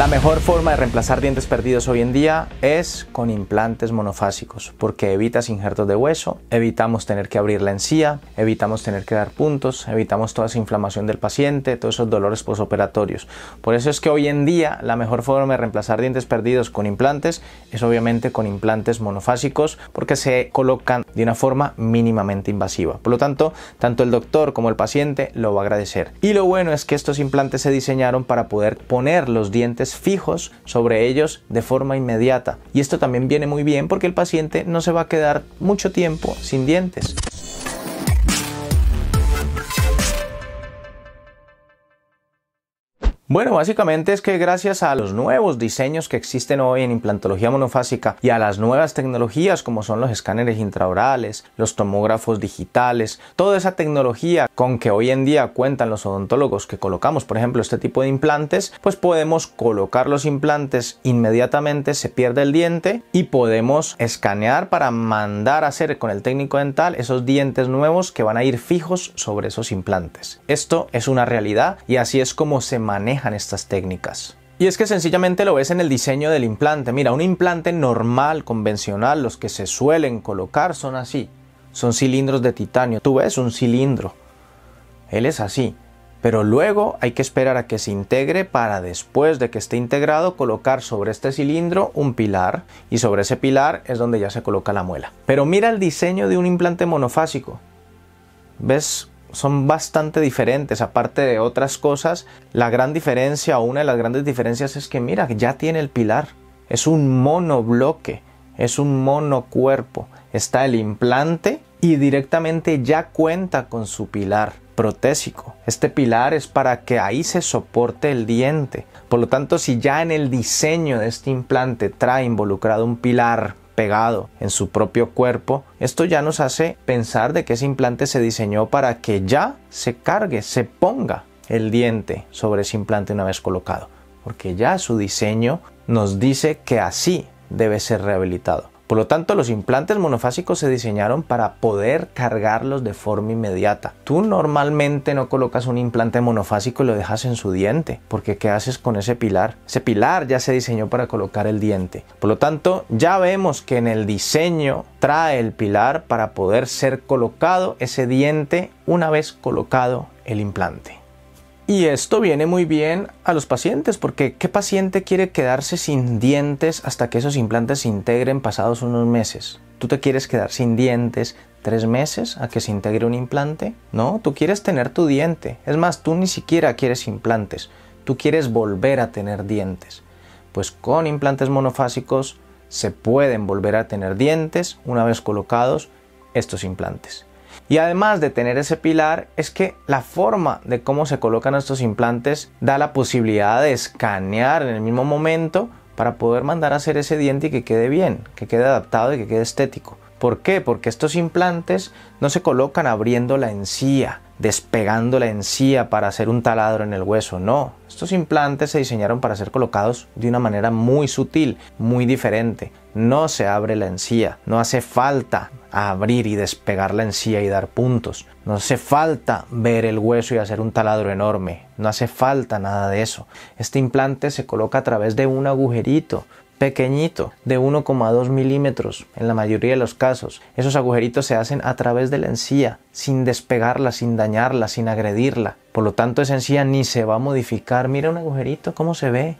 La mejor forma de reemplazar dientes perdidos hoy en día es con implantes monofásicos, porque evitas injertos de hueso, evitamos tener que abrir la encía, evitamos tener que dar puntos, evitamos toda esa inflamación del paciente, todos esos dolores posoperatorios. Por eso es que hoy en día la mejor forma de reemplazar dientes perdidos con implantes es obviamente con implantes monofásicos, porque se colocan de una forma mínimamente invasiva. Por lo tanto, tanto el doctor como el paciente lo va a agradecer. Y lo bueno es que estos implantes se diseñaron para poder poner los dientes fijos sobre ellos de forma inmediata. Y esto también viene muy bien porque el paciente no se va a quedar mucho tiempo sin dientes. Bueno, básicamente es que gracias a los nuevos diseños que existen hoy en implantología monofásica y a las nuevas tecnologías como son los escáneres intraorales, los tomógrafos digitales, toda esa tecnología con que hoy en día cuentan los odontólogos que colocamos, por ejemplo, este tipo de implantes, pues podemos colocar los implantes inmediatamente, se pierde el diente y podemos escanear para mandar a hacer con el técnico dental esos dientes nuevos que van a ir fijos sobre esos implantes. Esto es una realidad y así es como se maneja estas técnicas. Y es que sencillamente lo ves en el diseño del implante. Mira, un implante normal, convencional, los que se suelen colocar son así. Son cilindros de titanio. Tú ves un cilindro. Él es así. Pero luego hay que esperar a que se integre para después de que esté integrado colocar sobre este cilindro un pilar y sobre ese pilar es donde ya se coloca la muela. Pero mira el diseño de un implante monofásico. ¿Ves son bastante diferentes, aparte de otras cosas. La gran diferencia, una de las grandes diferencias es que, mira, ya tiene el pilar. Es un monobloque, es un monocuerpo. Está el implante y directamente ya cuenta con su pilar protésico. Este pilar es para que ahí se soporte el diente. Por lo tanto, si ya en el diseño de este implante trae involucrado un pilar pegado en su propio cuerpo, esto ya nos hace pensar de que ese implante se diseñó para que ya se cargue, se ponga el diente sobre ese implante una vez colocado, porque ya su diseño nos dice que así debe ser rehabilitado. Por lo tanto, los implantes monofásicos se diseñaron para poder cargarlos de forma inmediata. Tú normalmente no colocas un implante monofásico y lo dejas en su diente, porque ¿qué haces con ese pilar? Ese pilar ya se diseñó para colocar el diente. Por lo tanto, ya vemos que en el diseño trae el pilar para poder ser colocado ese diente una vez colocado el implante. Y esto viene muy bien a los pacientes, porque ¿qué paciente quiere quedarse sin dientes hasta que esos implantes se integren pasados unos meses? ¿Tú te quieres quedar sin dientes tres meses a que se integre un implante? No, tú quieres tener tu diente. Es más, tú ni siquiera quieres implantes. Tú quieres volver a tener dientes. Pues con implantes monofásicos se pueden volver a tener dientes una vez colocados estos implantes. Y además de tener ese pilar, es que la forma de cómo se colocan estos implantes da la posibilidad de escanear en el mismo momento para poder mandar a hacer ese diente y que quede bien, que quede adaptado y que quede estético. ¿Por qué? Porque estos implantes no se colocan abriendo la encía, despegando la encía para hacer un taladro en el hueso, no. Estos implantes se diseñaron para ser colocados de una manera muy sutil, muy diferente no se abre la encía. No hace falta abrir y despegar la encía y dar puntos. No hace falta ver el hueso y hacer un taladro enorme. No hace falta nada de eso. Este implante se coloca a través de un agujerito pequeñito de 1,2 milímetros en la mayoría de los casos. Esos agujeritos se hacen a través de la encía, sin despegarla, sin dañarla, sin agredirla. Por lo tanto, esa encía ni se va a modificar. Mira un agujerito, cómo se ve.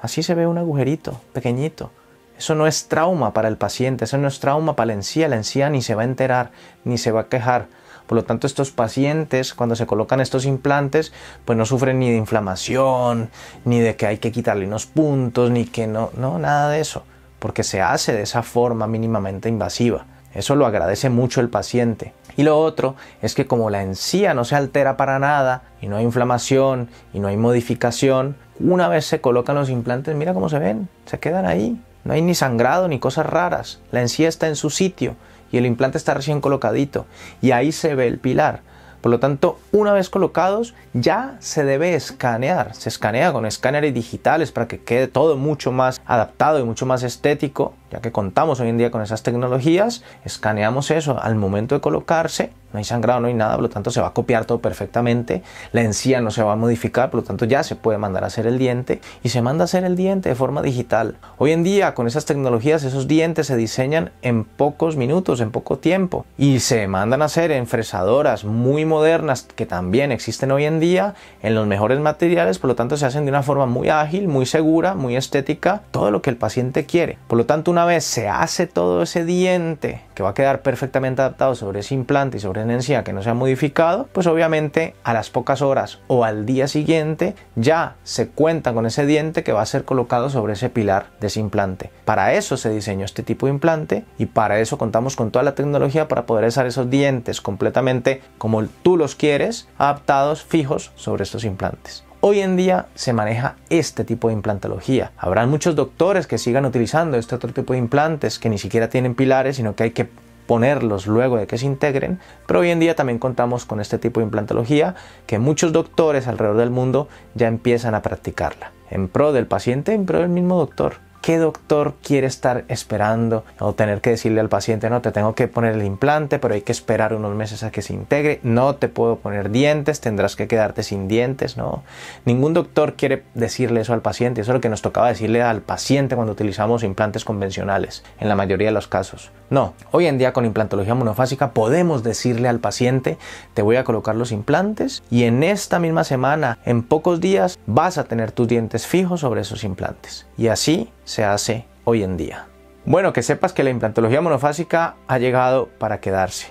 Así se ve un agujerito, pequeñito. Eso no es trauma para el paciente, eso no es trauma para la encía. La encía ni se va a enterar, ni se va a quejar. Por lo tanto, estos pacientes, cuando se colocan estos implantes, pues no sufren ni de inflamación, ni de que hay que quitarle unos puntos, ni que no, no, nada de eso, porque se hace de esa forma mínimamente invasiva. Eso lo agradece mucho el paciente. Y lo otro es que como la encía no se altera para nada y no hay inflamación y no hay modificación, una vez se colocan los implantes, mira cómo se ven, se quedan ahí, no hay ni sangrado ni cosas raras. La encía está en su sitio y el implante está recién colocadito. Y ahí se ve el pilar. Por lo tanto, una vez colocados, ya se debe escanear. Se escanea con escáneres digitales para que quede todo mucho más adaptado y mucho más estético ya que contamos hoy en día con esas tecnologías, escaneamos eso al momento de colocarse, no hay sangrado, no hay nada, por lo tanto se va a copiar todo perfectamente, la encía no se va a modificar, por lo tanto ya se puede mandar a hacer el diente y se manda a hacer el diente de forma digital. Hoy en día con esas tecnologías esos dientes se diseñan en pocos minutos, en poco tiempo y se mandan a hacer en fresadoras muy modernas que también existen hoy en día en los mejores materiales, por lo tanto se hacen de una forma muy ágil, muy segura, muy estética, todo lo que el paciente quiere. Por lo tanto, una vez se hace todo ese diente que va a quedar perfectamente adaptado sobre ese implante y sobre la encía que no se ha modificado, pues obviamente a las pocas horas o al día siguiente ya se cuenta con ese diente que va a ser colocado sobre ese pilar de ese implante. Para eso se diseñó este tipo de implante y para eso contamos con toda la tecnología para poder usar esos dientes completamente como tú los quieres, adaptados, fijos sobre estos implantes. Hoy en día se maneja este tipo de implantología. Habrán muchos doctores que sigan utilizando este otro tipo de implantes que ni siquiera tienen pilares, sino que hay que ponerlos luego de que se integren, pero hoy en día también contamos con este tipo de implantología que muchos doctores alrededor del mundo ya empiezan a practicarla, en pro del paciente, en pro del mismo doctor. ¿Qué doctor quiere estar esperando o tener que decirle al paciente, no, te tengo que poner el implante, pero hay que esperar unos meses a que se integre, no te puedo poner dientes, tendrás que quedarte sin dientes, no. Ningún doctor quiere decirle eso al paciente, eso es lo que nos tocaba decirle al paciente cuando utilizamos implantes convencionales, en la mayoría de los casos. No, hoy en día con implantología monofásica podemos decirle al paciente, te voy a colocar los implantes y en esta misma semana, en pocos días, vas a tener tus dientes fijos sobre esos implantes. Y así se hace hoy en día. Bueno, que sepas que la implantología monofásica ha llegado para quedarse.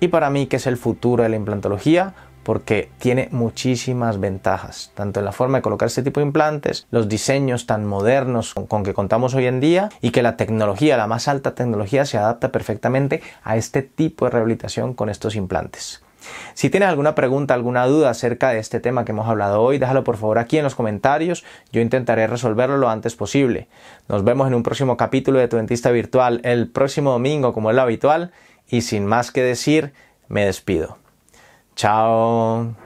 Y para mí que es el futuro de la implantología porque tiene muchísimas ventajas, tanto en la forma de colocar este tipo de implantes, los diseños tan modernos con, con que contamos hoy en día y que la tecnología, la más alta tecnología, se adapta perfectamente a este tipo de rehabilitación con estos implantes. Si tienes alguna pregunta, alguna duda acerca de este tema que hemos hablado hoy, déjalo por favor aquí en los comentarios. Yo intentaré resolverlo lo antes posible. Nos vemos en un próximo capítulo de Tu Dentista Virtual el próximo domingo, como es lo habitual. Y sin más que decir, me despido. Chao.